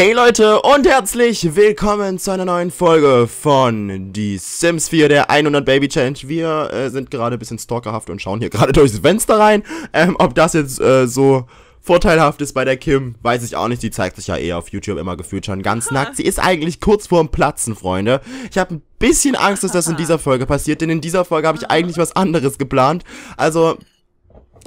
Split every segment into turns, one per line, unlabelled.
Hey Leute und herzlich willkommen zu einer neuen Folge von Die Sims 4, der 100 Baby Challenge. Wir äh, sind gerade ein bisschen stalkerhaft und schauen hier gerade durchs Fenster rein. Ähm, ob das jetzt äh, so vorteilhaft ist bei der Kim, weiß ich auch nicht. Die zeigt sich ja eher auf YouTube immer gefühlt schon ganz nackt. Sie ist eigentlich kurz vorm Platzen, Freunde. Ich habe ein bisschen Angst, dass das in dieser Folge passiert, denn in dieser Folge habe ich eigentlich was anderes geplant. Also,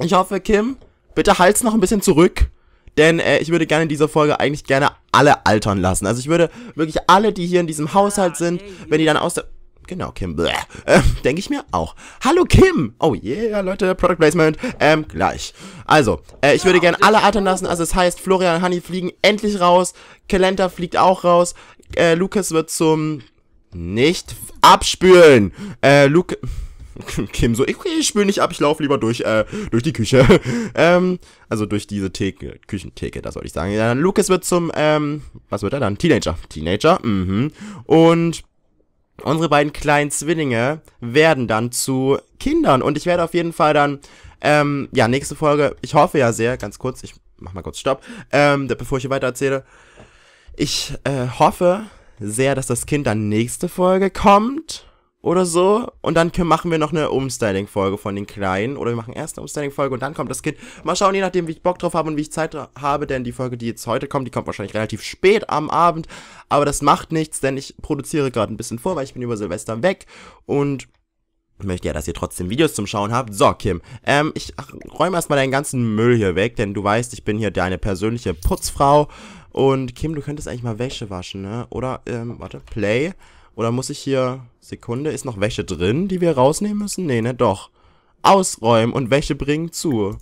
ich hoffe, Kim, bitte halt's noch ein bisschen zurück. Denn äh, ich würde gerne in dieser Folge eigentlich gerne alle altern lassen. Also ich würde wirklich alle, die hier in diesem Haushalt sind, ah, wenn die dann aus der... Genau, Kim. Bleh. Ähm, Denke ich mir auch. Hallo, Kim. Oh yeah, Leute, Product Placement. Ähm, gleich. Also, äh, ich würde gerne alle altern lassen. Also, es das heißt, Florian und Honey fliegen endlich raus. Kalenta fliegt auch raus. Äh, Lucas wird zum... Nicht abspülen. Äh, Luke... Kim so, ich, ich spül nicht ab, ich laufe lieber durch, äh, durch die Küche. ähm, also durch diese Theke, Küchentheke, das sollte ich sagen. Ja, Lucas wird zum, ähm, was wird er dann? Teenager. Teenager, mhm. Und unsere beiden kleinen Zwillinge werden dann zu Kindern. Und ich werde auf jeden Fall dann, ähm, ja, nächste Folge, ich hoffe ja sehr, ganz kurz, ich mach mal kurz Stopp, ähm, bevor ich hier weiter erzähle. Ich äh, hoffe sehr, dass das Kind dann nächste Folge kommt oder so. Und dann machen wir noch eine Umstyling-Folge von den Kleinen. Oder wir machen erst eine Umstyling-Folge und dann kommt das Kind. Mal schauen, je nachdem, wie ich Bock drauf habe und wie ich Zeit habe. Denn die Folge, die jetzt heute kommt, die kommt wahrscheinlich relativ spät am Abend. Aber das macht nichts, denn ich produziere gerade ein bisschen vor, weil ich bin über Silvester weg. Und möchte ja, dass ihr trotzdem Videos zum Schauen habt. So, Kim, ähm, ich räume erstmal deinen ganzen Müll hier weg, denn du weißt, ich bin hier deine persönliche Putzfrau. Und Kim, du könntest eigentlich mal Wäsche waschen, ne? Oder, ähm, warte, Play. Oder muss ich hier... Sekunde, ist noch Wäsche drin, die wir rausnehmen müssen? Nee, ne, doch. Ausräumen und Wäsche bringen zu...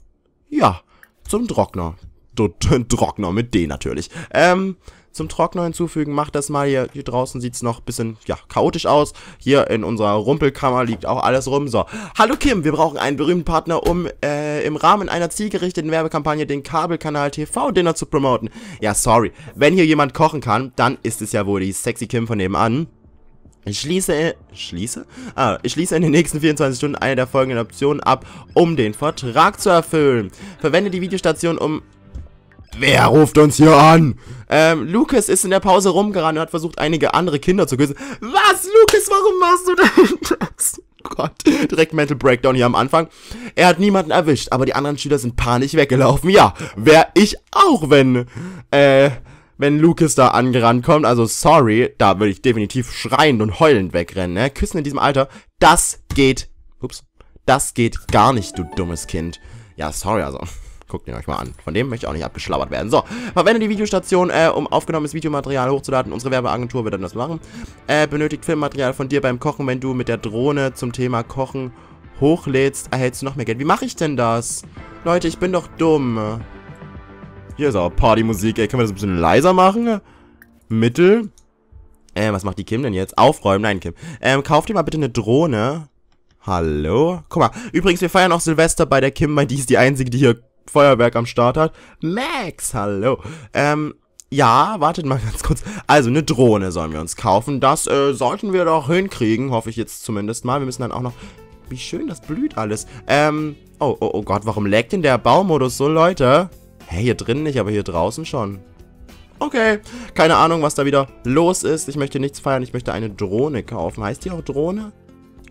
Ja, zum Trockner. D D Trockner, mit D natürlich. Ähm, zum Trockner hinzufügen, macht das mal hier. Hier draußen sieht's noch bisschen, ja, chaotisch aus. Hier in unserer Rumpelkammer liegt auch alles rum. So, hallo Kim, wir brauchen einen berühmten Partner, um äh, im Rahmen einer zielgerichteten Werbekampagne den Kabelkanal TV-Dinner zu promoten. Ja, sorry, wenn hier jemand kochen kann, dann ist es ja wohl die sexy Kim von nebenan. Ich schließe, schließe? Ah, ich schließe in den nächsten 24 Stunden eine der folgenden Optionen ab, um den Vertrag zu erfüllen. Verwende die Videostation, um... Wer ruft uns hier an? Ähm, Lucas ist in der Pause rumgerannt und hat versucht, einige andere Kinder zu küssen. Was, Lucas, warum machst du das? Oh Gott, direkt Mental Breakdown hier am Anfang. Er hat niemanden erwischt, aber die anderen Schüler sind panisch weggelaufen. Ja, wäre ich auch, wenn... Äh wenn Lucas da angerannt kommt. Also sorry, da würde ich definitiv schreiend und heulend wegrennen. Ne? Küssen in diesem Alter, das geht... Ups. Das geht gar nicht, du dummes Kind. Ja, sorry, also... Guckt ihn euch mal an. Von dem möchte ich auch nicht abgeschlauert werden. So, verwende die Videostation, äh, um aufgenommenes Videomaterial hochzuladen. Unsere Werbeagentur wird dann das machen. Äh, benötigt Filmmaterial von dir beim Kochen, wenn du mit der Drohne zum Thema Kochen hochlädst, erhältst du noch mehr Geld. Wie mache ich denn das? Leute, ich bin doch dumm. Hier ist aber Partymusik, ey. Können wir das ein bisschen leiser machen? Mittel. Ähm, was macht die Kim denn jetzt? Aufräumen? Nein, Kim. Ähm, kauf dir mal bitte eine Drohne. Hallo? Guck mal, übrigens, wir feiern auch Silvester bei der Kim, weil die ist die einzige, die hier Feuerwerk am Start hat. Max, hallo. Ähm, ja, wartet mal ganz kurz. Also, eine Drohne sollen wir uns kaufen. Das äh, sollten wir doch hinkriegen, hoffe ich jetzt zumindest mal. Wir müssen dann auch noch... Wie schön, das blüht alles. Ähm, oh, oh, oh Gott, warum laggt denn der Baumodus so, Leute? Hä, hier drin nicht, aber hier draußen schon. Okay, keine Ahnung, was da wieder los ist. Ich möchte nichts feiern, ich möchte eine Drohne kaufen. Heißt die auch Drohne?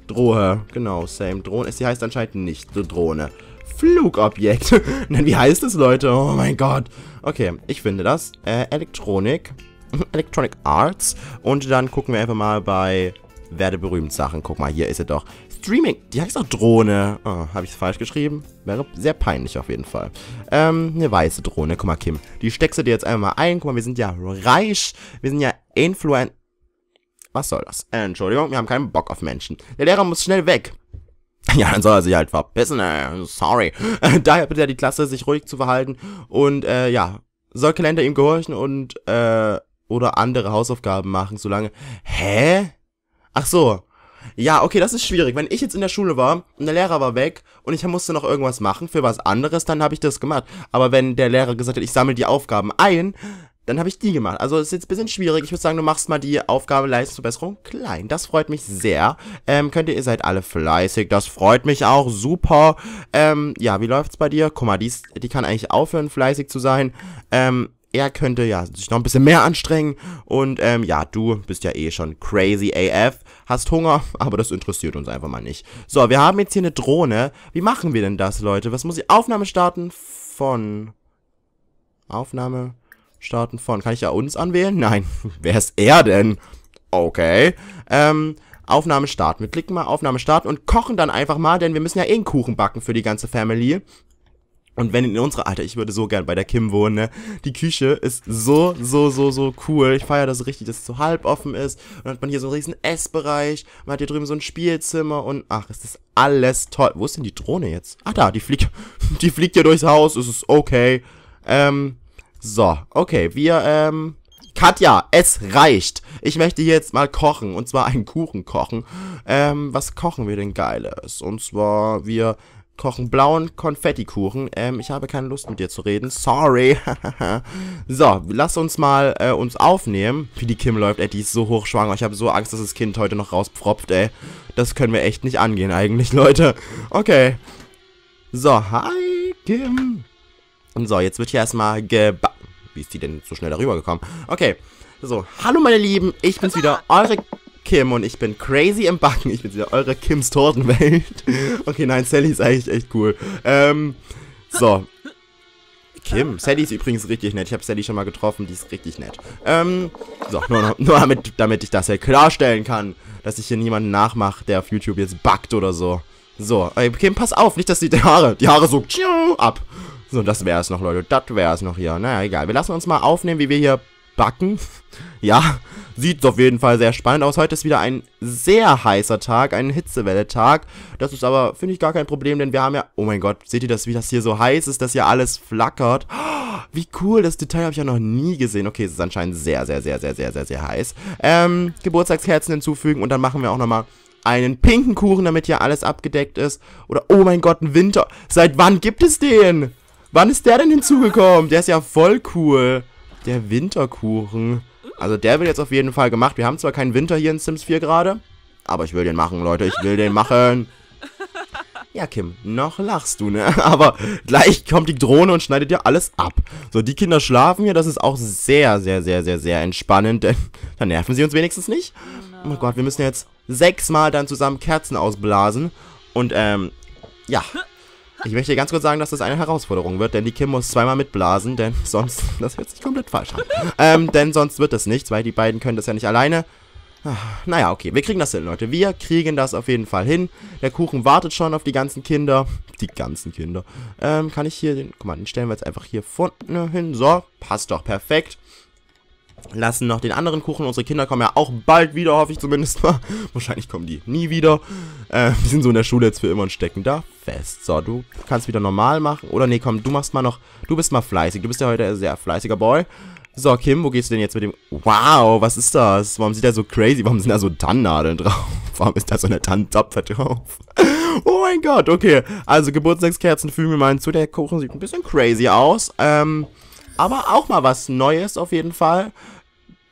Drohe, genau, same. Drohne, sie heißt anscheinend nicht Drohne. Flugobjekt. Nein, wie heißt es, Leute? Oh mein Gott. Okay, ich finde das. Äh, Elektronik. Electronic Arts. Und dann gucken wir einfach mal bei werde berühmt Sachen. Guck mal, hier ist sie doch. Streaming, die heißt doch Drohne. Oh, Habe ich es falsch geschrieben? Wäre sehr peinlich auf jeden Fall. Ähm, eine weiße Drohne. Guck mal, Kim, die steckst du dir jetzt einmal ein. Guck mal, wir sind ja reich. Wir sind ja influent. Was soll das? Entschuldigung, wir haben keinen Bock auf Menschen. Der Lehrer muss schnell weg. Ja, dann soll er sich halt verpissen. Äh, sorry. Daher bitte die Klasse, sich ruhig zu verhalten. Und, äh, ja, soll Kalender ihm gehorchen und, äh, oder andere Hausaufgaben machen, solange... Hä? Ach so. Ja, okay, das ist schwierig. Wenn ich jetzt in der Schule war und der Lehrer war weg und ich musste noch irgendwas machen für was anderes, dann habe ich das gemacht. Aber wenn der Lehrer gesagt hat, ich sammle die Aufgaben ein, dann habe ich die gemacht. Also ist jetzt ein bisschen schwierig. Ich würde sagen, du machst mal die Aufgabe Leistungsverbesserung klein. Das freut mich sehr. Ähm, könnt ihr, ihr seid alle fleißig. Das freut mich auch. Super. Ähm, ja, wie läuft's bei dir? Guck mal, die, ist, die kann eigentlich aufhören, fleißig zu sein. Ähm, er könnte ja sich noch ein bisschen mehr anstrengen und ähm, ja, du bist ja eh schon crazy AF, hast Hunger, aber das interessiert uns einfach mal nicht. So, wir haben jetzt hier eine Drohne. Wie machen wir denn das, Leute? Was muss ich? Aufnahme starten von... Aufnahme starten von... Kann ich ja uns anwählen? Nein. Wer ist er denn? Okay. Ähm... Aufnahme starten. Wir klicken mal Aufnahme starten und kochen dann einfach mal, denn wir müssen ja eh einen Kuchen backen für die ganze Family. Und wenn in unserer, Alter, ich würde so gern bei der Kim wohnen, ne? Die Küche ist so, so, so, so cool. Ich feiere das richtig, dass es so halb offen ist. Und dann hat man hier so einen riesen Essbereich. Man hat hier drüben so ein Spielzimmer und ach, ist das alles toll. Wo ist denn die Drohne jetzt? Ach da, die fliegt, die fliegt hier durchs Haus. Es ist okay. Ähm, so, okay, wir, ähm, Katja, es reicht. Ich möchte jetzt mal kochen. Und zwar einen Kuchen kochen. Ähm, was kochen wir denn Geiles? Und zwar, wir kochen blauen Konfettikuchen. Ähm, ich habe keine Lust mit dir zu reden. Sorry. so, lass uns mal äh, uns aufnehmen. Wie die Kim läuft, ey, die ist so hochschwanger. Ich habe so Angst, dass das Kind heute noch rauspfropft, ey. Das können wir echt nicht angehen eigentlich, Leute. Okay. So, hi, Kim. Und so, jetzt wird hier erstmal geba... Wie ist die denn so schnell darüber gekommen? Okay. So, hallo meine Lieben, ich bin's wieder, eure Kim und ich bin crazy im Backen. Ich bin wieder eure Kims Tortenwelt. okay, nein, Sally ist eigentlich echt cool. Ähm, so. Kim. Sally ist übrigens richtig nett. Ich habe Sally schon mal getroffen, die ist richtig nett. Ähm, so, nur, nur damit, damit ich das hier klarstellen kann, dass ich hier niemanden nachmache, der auf YouTube jetzt backt oder so. So, äh, Kim, pass auf, nicht, dass die, die Haare, die Haare so ab. So, das wäre es noch, Leute. Das wäre es noch hier. Naja, egal. Wir lassen uns mal aufnehmen, wie wir hier backen. Ja, sieht auf jeden Fall sehr spannend aus. Heute ist wieder ein sehr heißer Tag, ein Hitzewelle-Tag. Das ist aber, finde ich, gar kein Problem, denn wir haben ja... Oh mein Gott, seht ihr das, wie das hier so heiß ist, dass hier alles flackert? wie cool, das Detail habe ich ja noch nie gesehen. Okay, es ist anscheinend sehr, sehr, sehr, sehr, sehr, sehr, sehr heiß. Ähm, Geburtstagskerzen hinzufügen und dann machen wir auch nochmal einen pinken Kuchen, damit hier alles abgedeckt ist. Oder, oh mein Gott, ein Winter... Seit wann gibt es den? Wann ist der denn hinzugekommen? Der ist ja voll cool der Winterkuchen. Also der wird jetzt auf jeden Fall gemacht. Wir haben zwar keinen Winter hier in Sims 4 gerade, aber ich will den machen, Leute. Ich will den machen. Ja, Kim, noch lachst du, ne? Aber gleich kommt die Drohne und schneidet dir alles ab. So, die Kinder schlafen hier. Das ist auch sehr, sehr, sehr, sehr, sehr entspannend. Denn dann nerven sie uns wenigstens nicht. Genau. Oh mein Gott, wir müssen jetzt sechsmal dann zusammen Kerzen ausblasen. Und, ähm, ja, ich möchte ganz kurz sagen, dass das eine Herausforderung wird, denn die Kim muss zweimal mitblasen, denn sonst, das hört sich komplett falsch an. Ähm, denn sonst wird das nichts, weil die beiden können das ja nicht alleine. Ah, naja, okay, wir kriegen das hin, Leute. Wir kriegen das auf jeden Fall hin. Der Kuchen wartet schon auf die ganzen Kinder. Die ganzen Kinder. Ähm, kann ich hier den... Guck mal, den stellen wir jetzt einfach hier vorne hin. So, passt doch perfekt lassen noch den anderen Kuchen. Unsere Kinder kommen ja auch bald wieder, hoffe ich zumindest mal. Wahrscheinlich kommen die nie wieder. Äh, wir sind so in der Schule jetzt für immer und stecken da fest. So, du kannst wieder normal machen. Oder nee, komm, du machst mal noch... Du bist mal fleißig. Du bist ja heute ein sehr fleißiger Boy. So, Kim, wo gehst du denn jetzt mit dem... Wow, was ist das? Warum sieht der so crazy? Warum sind da so Tannennadeln drauf? Warum ist da so eine Tannentapfer drauf? oh mein Gott, okay. Also, Geburtstagskerzen fühlen wir mal hinzu. Der Kuchen sieht ein bisschen crazy aus. Ähm aber auch mal was Neues auf jeden Fall,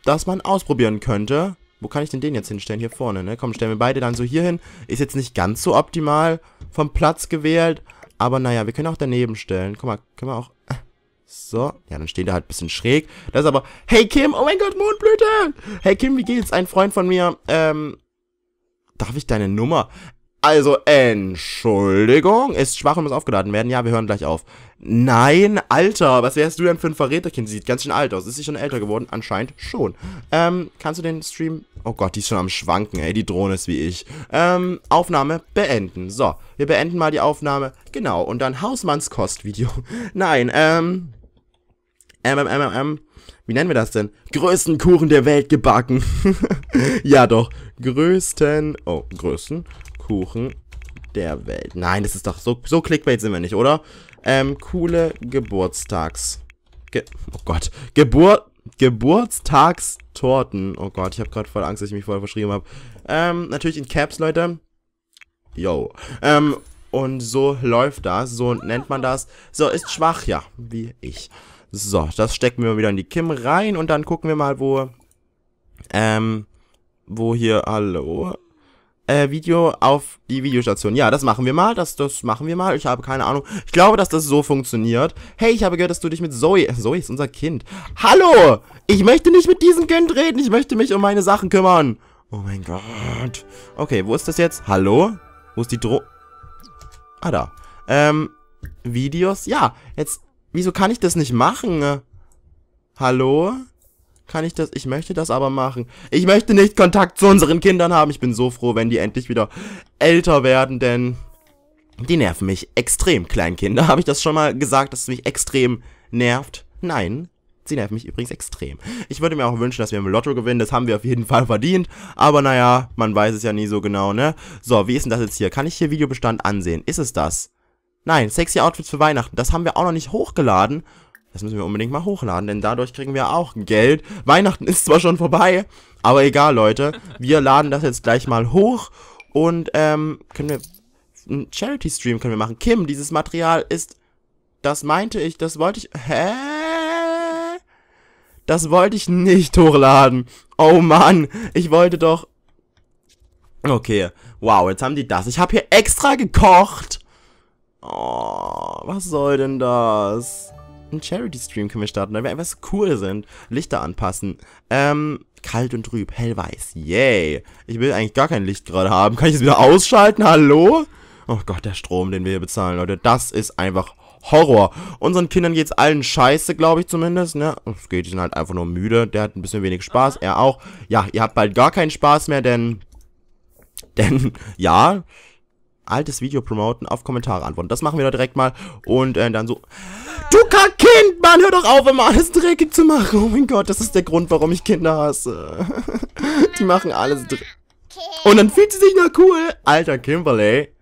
das man ausprobieren könnte. Wo kann ich denn den jetzt hinstellen? Hier vorne, ne? Komm, stellen wir beide dann so hier hin. Ist jetzt nicht ganz so optimal vom Platz gewählt, aber naja, wir können auch daneben stellen. Guck mal, können wir auch... Äh, so, ja, dann steht er halt ein bisschen schräg. Das ist aber... Hey Kim, oh mein Gott, Mondblüte! Hey Kim, wie geht's? Ein Freund von mir, ähm... Darf ich deine Nummer? Also, Entschuldigung, ist schwach und muss aufgeladen werden. Ja, wir hören gleich auf. Nein, Alter, was wärst du denn für ein Verräterkind? Sie sieht ganz schön alt aus. Ist sie schon älter geworden? Anscheinend schon. Ähm, kannst du den Stream... Oh Gott, die ist schon am Schwanken, ey. Die Drohne ist wie ich. Ähm, Aufnahme beenden. So, wir beenden mal die Aufnahme. Genau, und dann Hausmannskost-Video. Nein, ähm... Ähm, ähm, ähm, ähm... Wie nennen wir das denn? Größten Kuchen der Welt gebacken. ja doch, größten... Oh, größten... Kuchen der Welt. Nein, das ist doch so, so Clickbait sind wir nicht, oder? Ähm, coole Geburtstags... Ge oh Gott. Geburt... Geburtstagstorten. Oh Gott, ich habe gerade voll Angst, dass ich mich voll verschrieben habe. Ähm, natürlich in Caps, Leute. Yo. Ähm, und so läuft das. So nennt man das. So, ist schwach, ja, wie ich. So, das stecken wir wieder in die Kim rein und dann gucken wir mal, wo, ähm, wo hier, hallo, äh, Video auf die Videostation. Ja, das machen wir mal, das, das machen wir mal. Ich habe keine Ahnung. Ich glaube, dass das so funktioniert. Hey, ich habe gehört, dass du dich mit Zoe... Zoe ist unser Kind. Hallo! Ich möchte nicht mit diesem Kind reden. Ich möchte mich um meine Sachen kümmern. Oh mein Gott. Okay, wo ist das jetzt? Hallo? Wo ist die Dro... Ah, da. Ähm, Videos? Ja, jetzt... Wieso kann ich das nicht machen? Hallo? kann ich das, ich möchte das aber machen. Ich möchte nicht Kontakt zu unseren Kindern haben. Ich bin so froh, wenn die endlich wieder älter werden, denn die nerven mich extrem, Kleinkinder. Habe ich das schon mal gesagt, dass es mich extrem nervt? Nein, sie nerven mich übrigens extrem. Ich würde mir auch wünschen, dass wir im Lotto gewinnen. Das haben wir auf jeden Fall verdient. Aber naja, man weiß es ja nie so genau, ne? So, wie ist denn das jetzt hier? Kann ich hier Videobestand ansehen? Ist es das? Nein, sexy Outfits für Weihnachten. Das haben wir auch noch nicht hochgeladen. Das müssen wir unbedingt mal hochladen, denn dadurch kriegen wir auch Geld. Weihnachten ist zwar schon vorbei, aber egal, Leute. Wir laden das jetzt gleich mal hoch und ähm, können wir einen Charity-Stream können wir machen. Kim, dieses Material ist, das meinte ich, das wollte ich, hä? Das wollte ich nicht hochladen. Oh Mann, ich wollte doch... Okay, wow, jetzt haben die das. Ich habe hier extra gekocht. Oh, was soll denn das? einen Charity-Stream können wir starten, weil wir einfach so cool sind. Lichter anpassen. Ähm, kalt und trüb, hellweiß. Yay. Ich will eigentlich gar kein Licht gerade haben. Kann ich es wieder ausschalten? Hallo? Oh Gott, der Strom, den wir hier bezahlen, Leute. Das ist einfach Horror. Unseren Kindern geht's allen scheiße, glaube ich zumindest, ne? Es geht, die sind halt einfach nur müde. Der hat ein bisschen wenig Spaß, er auch. Ja, ihr habt bald gar keinen Spaß mehr, denn... Denn, ja, altes Video promoten, auf Kommentare antworten. Das machen wir doch direkt mal und äh, dann so... Du Kackkind, Mann, hör doch auf, immer alles dreckig zu machen. Oh mein Gott, das ist der Grund, warum ich Kinder hasse. Die machen alles dreckig. Und dann fühlt sie sich noch cool. Alter Kimberley,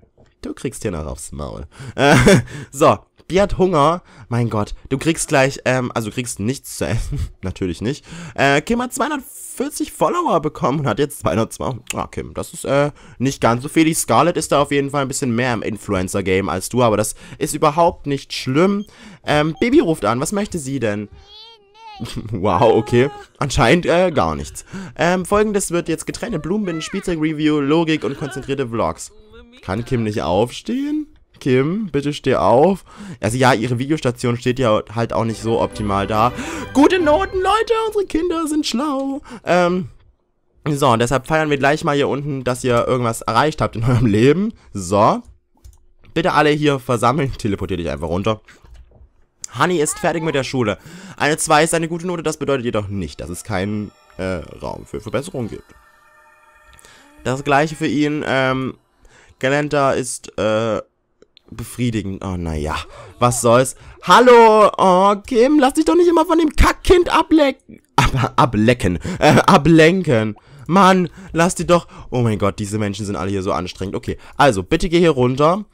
du kriegst hier noch aufs Maul. Äh, so, Bier hat Hunger. Mein Gott, du kriegst gleich, ähm, also du kriegst nichts zu essen. Natürlich nicht. Äh, Kim hat 240 Follower bekommen und hat jetzt 202. Ah, Kim, das ist, äh, nicht ganz so viel. Die Scarlett ist da auf jeden Fall ein bisschen mehr im Influencer-Game als du, aber das ist überhaupt nicht schlimm. Ähm, Baby ruft an. Was möchte sie denn? Wow, okay. Anscheinend äh, gar nichts. Ähm, folgendes wird jetzt getrennte Blumenbinden, Spielzeug-Review, Logik und konzentrierte Vlogs. Kann Kim nicht aufstehen? Kim, bitte steh auf. Also ja, ihre Videostation steht ja halt auch nicht so optimal da. Gute Noten, Leute, unsere Kinder sind schlau. Ähm, so, und deshalb feiern wir gleich mal hier unten, dass ihr irgendwas erreicht habt in eurem Leben. So. Bitte alle hier versammeln. Teleportier dich einfach runter. Honey ist fertig mit der Schule. Eine 2 ist eine gute Note, das bedeutet jedoch nicht, dass es keinen äh, Raum für Verbesserungen gibt. Das gleiche für ihn, ähm, Galenta ist, äh, befriedigend. Oh, naja, was soll's. Hallo, oh, Kim, lass dich doch nicht immer von dem Kackkind ablecken. Ab, ablecken, äh, ablenken. Mann, lass die doch... Oh mein Gott, diese Menschen sind alle hier so anstrengend. Okay, also, bitte geh hier runter.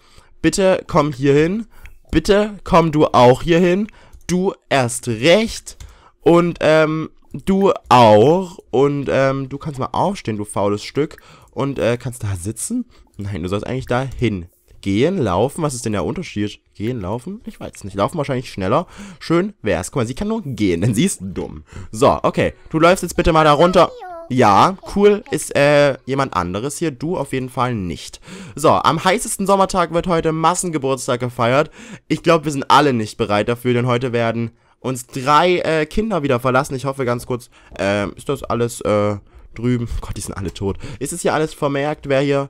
Bitte komm hier hin. Bitte komm du auch hier hin. Du erst recht. Und, ähm, du auch. Und, ähm, du kannst mal aufstehen, du faules Stück. Und, äh, kannst da sitzen? Nein, du sollst eigentlich da hin Gehen, laufen, was ist denn der Unterschied? Gehen, laufen? Ich weiß nicht. Laufen wahrscheinlich schneller. Schön wär's. Guck mal, sie kann nur gehen, denn sie ist dumm. So, okay. Du läufst jetzt bitte mal da runter. Ja, cool ist äh, jemand anderes hier, du auf jeden Fall nicht. So, am heißesten Sommertag wird heute Massengeburtstag gefeiert. Ich glaube, wir sind alle nicht bereit dafür, denn heute werden uns drei äh, Kinder wieder verlassen. Ich hoffe ganz kurz, äh, ist das alles äh, drüben? Gott, die sind alle tot. Ist es hier alles vermerkt, wer hier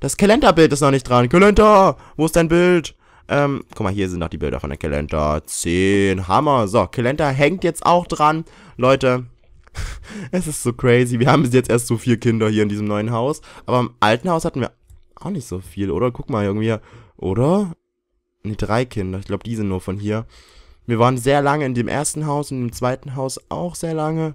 das Kalender-Bild ist noch nicht dran. Kalender, wo ist dein Bild? Ähm, guck mal, hier sind noch die Bilder von der Kalender. Zehn, Hammer. So, Kalender hängt jetzt auch dran. Leute, es ist so crazy. Wir haben bis jetzt erst so vier Kinder hier in diesem neuen Haus. Aber im alten Haus hatten wir auch nicht so viel, oder? Guck mal, irgendwie, oder? Ne, drei Kinder. Ich glaube, die sind nur von hier. Wir waren sehr lange in dem ersten Haus und im zweiten Haus auch sehr lange.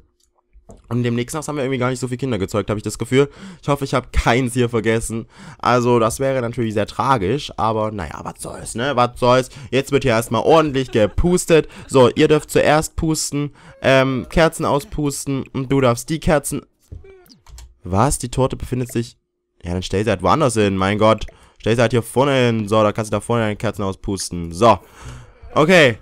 Und demnächst noch haben wir irgendwie gar nicht so viele Kinder gezeugt, habe ich das Gefühl. Ich hoffe, ich habe keins hier vergessen. Also, das wäre natürlich sehr tragisch, aber naja, was soll's, ne? Was soll's? Jetzt wird hier erstmal ordentlich gepustet. So, ihr dürft zuerst pusten, ähm, Kerzen auspusten und du darfst die Kerzen... Was? Die Torte befindet sich... Ja, dann stell sie halt woanders hin, mein Gott. Stell sie halt hier vorne hin. So, da kannst du da vorne deine Kerzen auspusten. So. Okay.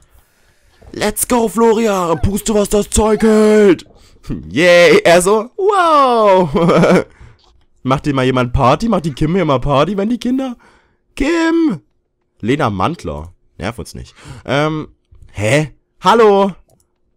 Let's go, Florian. Puste, was das Zeug hält. Yay! Er so, wow! Macht dir mal jemand Party? Macht die Kim hier mal Party, wenn die Kinder? Kim! Lena Mantler. Nerv uns nicht. Ähm, hä? Hallo?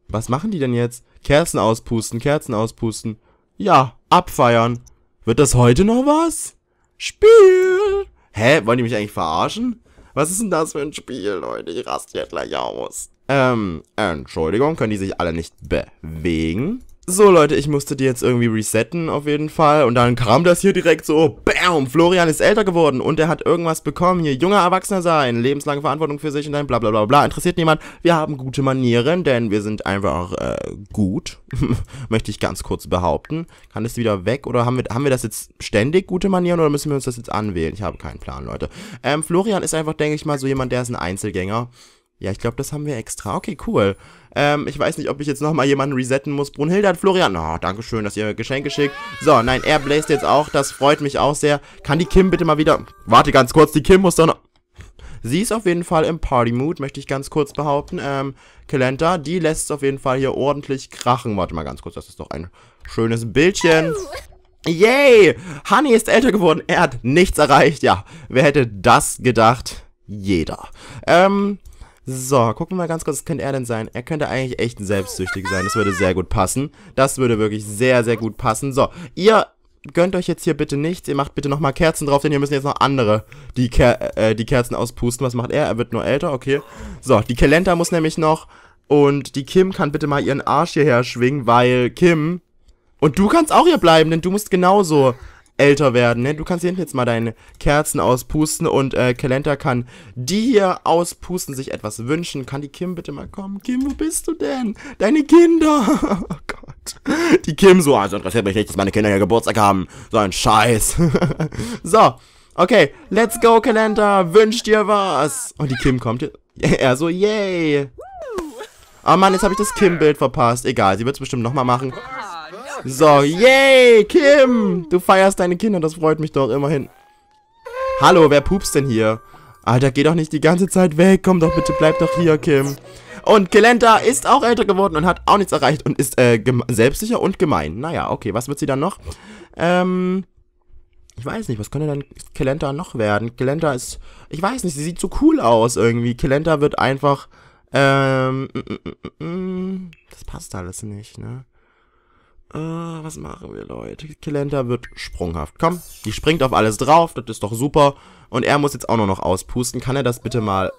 Was machen die denn jetzt? Kerzen auspusten, Kerzen auspusten. Ja, abfeiern. Wird das heute noch was? Spiel! Hä? Wollen die mich eigentlich verarschen? Was ist denn das für ein Spiel, Leute? Ich raste jetzt gleich aus. Ähm, Entschuldigung, können die sich alle nicht bewegen? so Leute, ich musste die jetzt irgendwie resetten auf jeden Fall. Und dann kam das hier direkt so, bam, Florian ist älter geworden und er hat irgendwas bekommen. Hier, junger Erwachsener sein, lebenslange Verantwortung für sich und dann bla bla bla bla. Interessiert niemand, wir haben gute Manieren, denn wir sind einfach äh, gut, möchte ich ganz kurz behaupten. Kann das wieder weg oder haben wir, haben wir das jetzt ständig, gute Manieren, oder müssen wir uns das jetzt anwählen? Ich habe keinen Plan, Leute. Ähm, Florian ist einfach, denke ich mal, so jemand, der ist ein Einzelgänger. Ja, ich glaube, das haben wir extra. Okay, cool. Ähm, ich weiß nicht, ob ich jetzt nochmal jemanden resetten muss. Brunhilde hat Florian. Oh, danke schön, dass ihr Geschenke schickt. So, nein, er bläst jetzt auch. Das freut mich auch sehr. Kann die Kim bitte mal wieder... Warte ganz kurz, die Kim muss doch noch... Sie ist auf jeden Fall im Party-Mood, möchte ich ganz kurz behaupten. Ähm, Kalenta, die lässt es auf jeden Fall hier ordentlich krachen. Warte mal ganz kurz, das ist doch ein schönes Bildchen. Yay! Honey ist älter geworden. Er hat nichts erreicht. Ja, wer hätte das gedacht? Jeder. Ähm, so, gucken wir mal ganz kurz, was könnte er denn sein? Er könnte eigentlich echt selbstsüchtig sein. Das würde sehr gut passen. Das würde wirklich sehr, sehr gut passen. So, ihr gönnt euch jetzt hier bitte nichts. Ihr macht bitte nochmal Kerzen drauf, denn hier müssen jetzt noch andere die, Ker äh, die Kerzen auspusten. Was macht er? Er wird nur älter, okay. So, die Kalenta muss nämlich noch. Und die Kim kann bitte mal ihren Arsch hierher schwingen, weil Kim... Und du kannst auch hier bleiben, denn du musst genauso älter werden. Ne? Du kannst hier hinten jetzt mal deine Kerzen auspusten und äh, Kalenta kann die hier auspusten, sich etwas wünschen. Kann die Kim bitte mal kommen? Kim, wo bist du denn? Deine Kinder! oh Gott. Die Kim so, also interessiert mich nicht, dass meine Kinder hier Geburtstag haben. So ein Scheiß. so, okay, let's go, Kalenta. Wünsch dir was. Und die Kim kommt hier. er so, yay. Oh Mann, jetzt habe ich das Kim-Bild verpasst. Egal, sie wird es bestimmt nochmal machen. So, yay, Kim! Du feierst deine Kinder, das freut mich doch immerhin. Hallo, wer pupst denn hier? Alter, geh doch nicht die ganze Zeit weg. Komm doch bitte, bleib doch hier, Kim. Und Kelenta ist auch älter geworden und hat auch nichts erreicht und ist äh, selbstsicher und gemein. Naja, okay, was wird sie dann noch? Ähm, ich weiß nicht, was könnte dann Kelenta noch werden? Kelenta ist, ich weiß nicht, sie sieht so cool aus irgendwie. Kelenta wird einfach, ähm, mm mm, mm, mm, mm, das passt alles nicht, ne? Äh, was machen wir, Leute? Kelenta wird sprunghaft. Komm, die springt auf alles drauf. Das ist doch super. Und er muss jetzt auch nur noch auspusten. Kann er das bitte mal...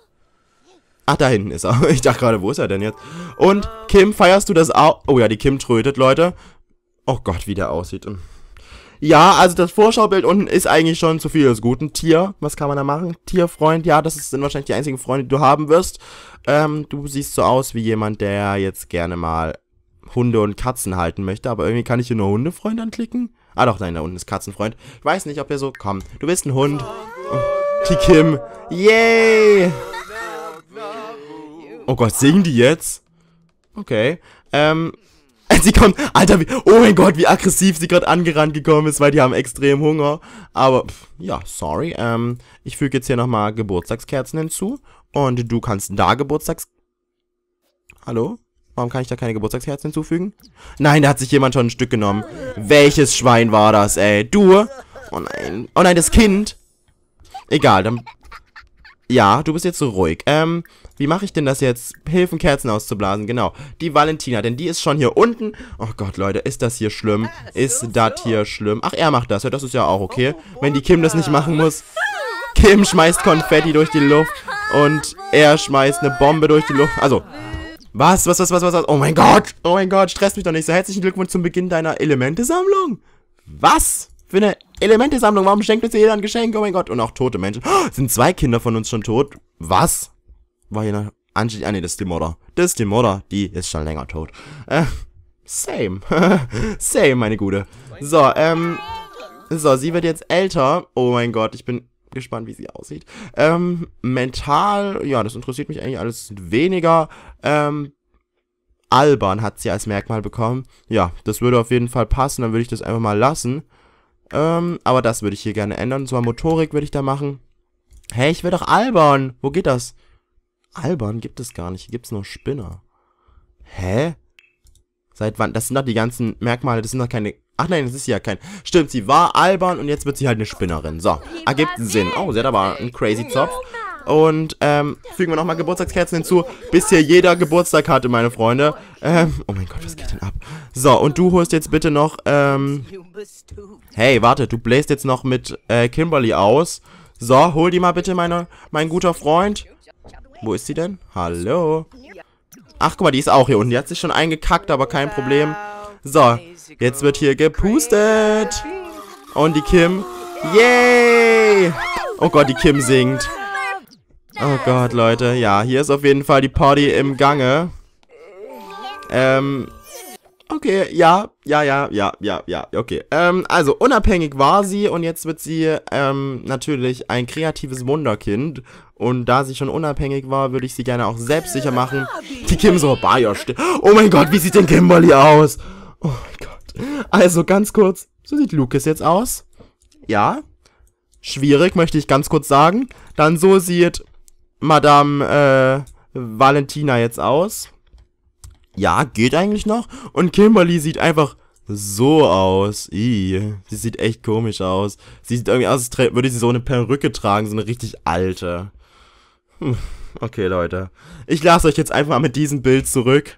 Ach, da hinten ist er. Ich dachte gerade, wo ist er denn jetzt? Und Kim, feierst du das auch? Oh ja, die Kim trötet, Leute. Oh Gott, wie der aussieht. Ja, also das Vorschaubild unten ist eigentlich schon zu viel des guten. Tier, was kann man da machen? Tierfreund, ja, das sind wahrscheinlich die einzigen Freunde, die du haben wirst. Ähm, du siehst so aus wie jemand, der jetzt gerne mal Hunde und Katzen halten möchte, aber irgendwie kann ich hier nur Hundefreund anklicken. Ah doch, nein, da unten ist Katzenfreund. Ich weiß nicht, ob er so... Komm, du bist ein Hund. Oh, die Kim. Yay! Oh Gott, singen die jetzt? Okay. Ähm... Sie kommt, Alter, wie, oh mein Gott, wie aggressiv sie gerade angerannt gekommen ist, weil die haben extrem Hunger. Aber, pff, ja, sorry. Ähm, ich füge jetzt hier nochmal Geburtstagskerzen hinzu. Und du kannst da Geburtstags... Hallo? Warum kann ich da keine Geburtstagsherzen hinzufügen? Nein, da hat sich jemand schon ein Stück genommen. Welches Schwein war das, ey? Du? Oh nein. Oh nein, das Kind. Egal, dann... Ja, du bist jetzt so ruhig. Ähm, wie mache ich denn das jetzt? Hilfen, Kerzen auszublasen, genau. Die Valentina, denn die ist schon hier unten. Oh Gott, Leute, ist das hier schlimm? Ah, ist das hier schlimm? Ach, er macht das. Ja, das ist ja auch okay. Oh, Wenn die Kim das nicht machen muss. Kim schmeißt Konfetti durch die Luft. Und er schmeißt eine Bombe durch die Luft. Also, was, was, was, was, was, was? Oh mein Gott, oh mein Gott, stress mich doch nicht. So herzlichen Glückwunsch zum Beginn deiner Elemente-Sammlung. Was? Für eine Elemente-Sammlung, warum schenkt uns jeder ein Geschenk? Oh mein Gott, und auch tote Menschen. Oh, sind zwei Kinder von uns schon tot? Was? War hier noch. Angie, ah nee, das ist die Mutter. Das ist die Mutter, die ist schon länger tot. Äh, same. same, meine Gute. So, ähm... So, sie wird jetzt älter. Oh mein Gott, ich bin gespannt, wie sie aussieht. Ähm, mental, ja, das interessiert mich eigentlich alles weniger. Ähm, albern hat sie als Merkmal bekommen. Ja, das würde auf jeden Fall passen, dann würde ich das einfach mal lassen. Ähm, aber das würde ich hier gerne ändern. Und zwar Motorik würde ich da machen. Hey, ich will doch albern. Wo geht das? Albern gibt es gar nicht. Hier gibt es nur Spinner. Hä? Seit wann? Das sind doch die ganzen Merkmale. Das sind doch keine Ach nein, das ist ja kein... Stimmt, sie war albern und jetzt wird sie halt eine Spinnerin. So, ergibt einen Sinn. Oh, sie hat aber einen crazy Zopf. Und ähm, fügen wir nochmal Geburtstagskerzen hinzu. Bisher jeder Geburtstag hatte, meine Freunde. Ähm, oh mein Gott, was geht denn ab? So, und du holst jetzt bitte noch, ähm... Hey, warte, du bläst jetzt noch mit äh, Kimberly aus. So, hol die mal bitte, meine, mein guter Freund. Wo ist sie denn? Hallo? Ach, guck mal, die ist auch hier unten. Die hat sich schon eingekackt, aber kein Problem. So, jetzt wird hier gepustet. Und die Kim. Yay! Oh Gott, die Kim singt. Oh Gott, Leute. Ja, hier ist auf jeden Fall die Party im Gange. Ähm. Okay, ja, ja, ja, ja, ja, ja, okay. Ähm, also, unabhängig war sie und jetzt wird sie, ähm, natürlich ein kreatives Wunderkind. Und da sie schon unabhängig war, würde ich sie gerne auch selbstsicher machen. Die Kim so, Bayer steht. Oh mein Gott, wie sieht denn Kimberly aus? Oh mein Gott. Also ganz kurz, so sieht Lucas jetzt aus. Ja. Schwierig, möchte ich ganz kurz sagen. Dann so sieht Madame äh, Valentina jetzt aus. Ja, geht eigentlich noch. Und Kimberly sieht einfach so aus. Ih, sie sieht echt komisch aus. Sie sieht irgendwie aus, als würde sie so eine Perücke tragen, so eine richtig alte. Hm, okay, Leute. Ich lasse euch jetzt einfach mal mit diesem Bild zurück.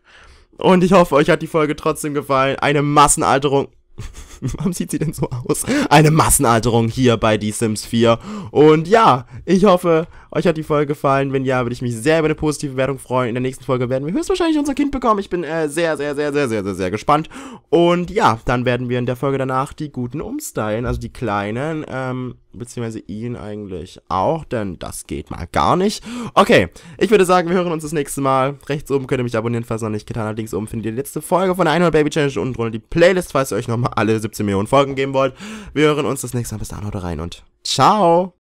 Und ich hoffe, euch hat die Folge trotzdem gefallen. Eine Massenalterung. Warum sieht sie denn so aus? Eine Massenalterung hier bei Die Sims 4. Und ja, ich hoffe, euch hat die Folge gefallen. Wenn ja, würde ich mich sehr über eine positive Bewertung freuen. In der nächsten Folge werden wir höchstwahrscheinlich unser Kind bekommen. Ich bin äh, sehr, sehr, sehr, sehr, sehr, sehr, sehr gespannt. Und ja, dann werden wir in der Folge danach die Guten umstylen, also die Kleinen, ähm, beziehungsweise ihn eigentlich auch, denn das geht mal gar nicht. Okay, ich würde sagen, wir hören uns das nächste Mal. Rechts oben könnt ihr mich abonnieren, falls ihr noch nicht getan habt. Links oben findet ihr die letzte Folge von der 100 Baby Challenge und drunter die Playlist, falls ihr euch nochmal alle 17 Millionen Folgen geben wollt. Wir hören uns das nächste Mal. Bis dahin, haut rein und ciao!